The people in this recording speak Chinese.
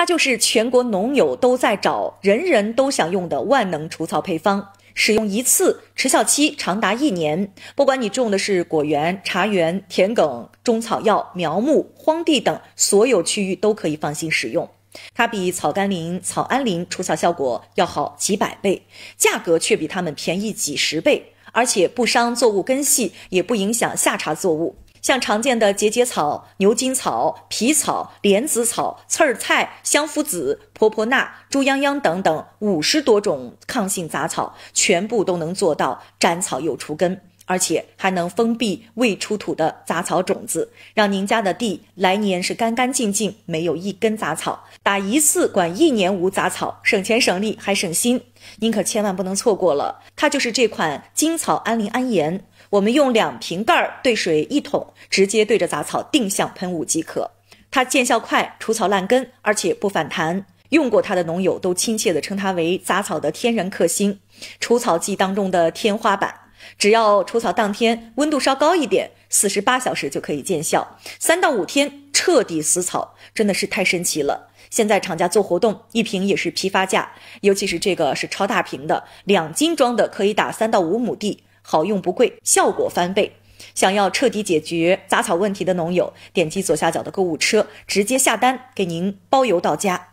它就是全国农友都在找、人人都想用的万能除草配方，使用一次，持效期长达一年。不管你种的是果园、茶园、田埂、中草药、苗木、荒地等所有区域，都可以放心使用。它比草甘膦、草铵膦除草效果要好几百倍，价格却比它们便宜几十倍，而且不伤作物根系，也不影响下茬作物。像常见的结节草、牛筋草、皮草、莲子草、刺儿菜、香附子、婆婆纳、猪殃殃等等五十多种抗性杂草，全部都能做到斩草又除根。而且还能封闭未出土的杂草种子，让您家的地来年是干干净净，没有一根杂草。打一次管一年无杂草，省钱省力还省心，您可千万不能错过了。它就是这款金草安磷铵盐。我们用两瓶盖兑水一桶，直接对着杂草定向喷雾即可。它见效快，除草烂根，而且不反弹。用过它的农友都亲切的称它为杂草的天然克星，除草剂当中的天花板。只要除草当天温度稍高一点，四十八小时就可以见效，三到五天彻底死草，真的是太神奇了。现在厂家做活动，一瓶也是批发价，尤其是这个是超大瓶的，两斤装的可以打三到五亩地，好用不贵，效果翻倍。想要彻底解决杂草问题的农友，点击左下角的购物车，直接下单，给您包邮到家。